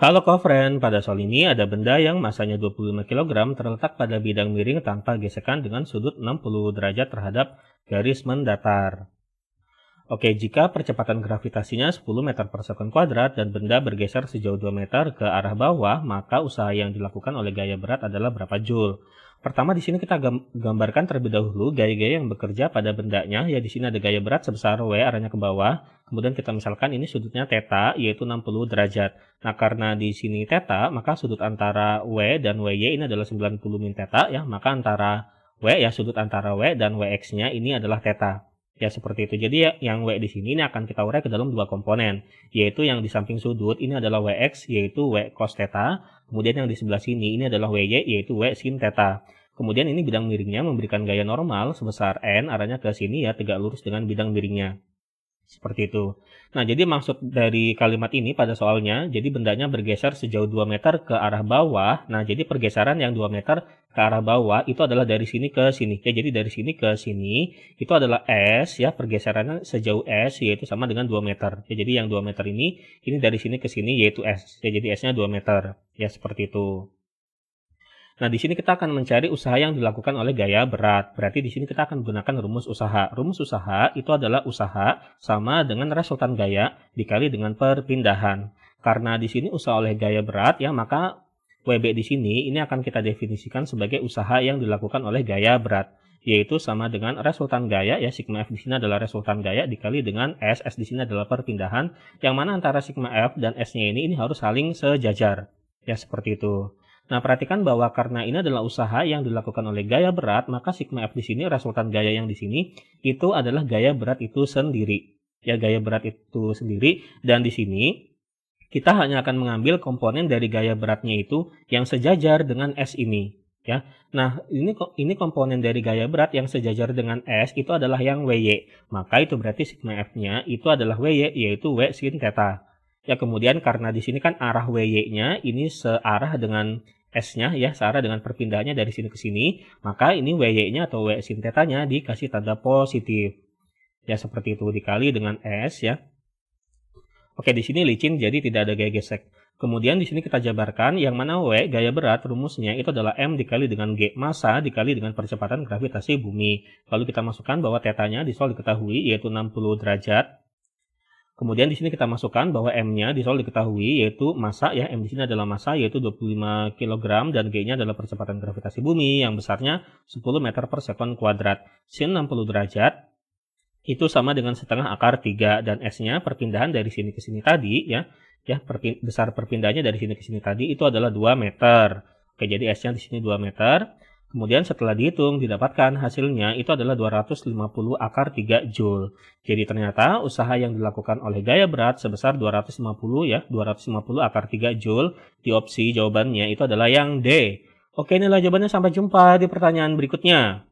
Halo Kofren, pada soal ini ada benda yang masanya 25 kg terletak pada bidang miring tanpa gesekan dengan sudut 60 derajat terhadap garis mendatar. Oke, jika percepatan gravitasinya 10 meter per second kuadrat dan benda bergeser sejauh 2 meter ke arah bawah, maka usaha yang dilakukan oleh gaya berat adalah berapa joule? Pertama di sini kita gambarkan terlebih dahulu gaya-gaya yang bekerja pada bendanya. Ya di sini ada gaya berat sebesar W arahnya ke bawah. Kemudian kita misalkan ini sudutnya theta yaitu 60 derajat. Nah, karena di sini theta, maka sudut antara W dan WY ini adalah 90 min theta ya, maka antara W ya sudut antara W dan WX-nya ini adalah theta. Ya seperti itu. Jadi ya, yang W di sini ini akan kita urai ke dalam dua komponen, yaitu yang di samping sudut ini adalah WX yaitu W cos theta, kemudian yang di sebelah sini ini adalah WY yaitu W sin theta. Kemudian ini bidang miringnya memberikan gaya normal sebesar N arahnya ke sini ya tegak lurus dengan bidang miringnya. Seperti itu. Nah, jadi maksud dari kalimat ini pada soalnya, jadi bendanya bergeser sejauh 2 meter ke arah bawah. Nah, jadi pergeseran yang 2 meter ke arah bawah itu adalah dari sini ke sini ya jadi dari sini ke sini itu adalah S ya pergeserannya sejauh S yaitu sama dengan 2 meter ya jadi yang 2 meter ini ini dari sini ke sini yaitu S ya jadi S nya 2 meter ya seperti itu Nah, di sini kita akan mencari usaha yang dilakukan oleh gaya berat. Berarti di sini kita akan menggunakan rumus usaha. Rumus usaha itu adalah usaha sama dengan resultan gaya dikali dengan perpindahan. Karena di sini usaha oleh gaya berat, ya maka WB di sini ini akan kita definisikan sebagai usaha yang dilakukan oleh gaya berat yaitu sama dengan resultan gaya ya sigma f di sini adalah resultan gaya dikali dengan s s di sini adalah perpindahan yang mana antara sigma f dan s-nya ini ini harus saling sejajar ya seperti itu. Nah, perhatikan bahwa karena ini adalah usaha yang dilakukan oleh gaya berat, maka sigma F di sini, resultan gaya yang di sini, itu adalah gaya berat itu sendiri. Ya, gaya berat itu sendiri. Dan di sini, kita hanya akan mengambil komponen dari gaya beratnya itu yang sejajar dengan S ini ya. Nah, ini ini komponen dari gaya berat yang sejajar dengan S itu adalah yang WY. Maka itu berarti sigma F-nya itu adalah WY yaitu W sin theta. Ya, kemudian karena di sini kan arah WY-nya ini searah dengan S-nya ya, searah dengan perpindahannya dari sini ke sini, maka ini WY-nya atau W sin theta-nya dikasih tanda positif. Ya, seperti itu dikali dengan S ya. Oke, di sini licin jadi tidak ada gaya gesek. Kemudian di sini kita jabarkan yang mana W gaya berat rumusnya itu adalah M dikali dengan G massa dikali dengan percepatan gravitasi bumi. Lalu kita masukkan bahwa tetanya di soal diketahui yaitu 60 derajat. Kemudian di sini kita masukkan bahwa M-nya di soal diketahui yaitu massa ya M di sini adalah massa yaitu 25 kg dan G-nya adalah percepatan gravitasi bumi yang besarnya 10 meter per sekon kuadrat. Sin 60 derajat itu sama dengan setengah akar 3 dan S-nya perpindahan dari sini ke sini tadi ya. Ya, perpin besar perpindahannya dari sini ke sini tadi itu adalah 2 meter. Oke, jadi S-nya di sini 2 meter. Kemudian setelah dihitung didapatkan hasilnya itu adalah 250 akar 3 joule. Jadi ternyata usaha yang dilakukan oleh gaya berat sebesar 250 ya, 250 akar 3 joule di opsi jawabannya itu adalah yang D. Oke, inilah jawabannya sampai jumpa di pertanyaan berikutnya.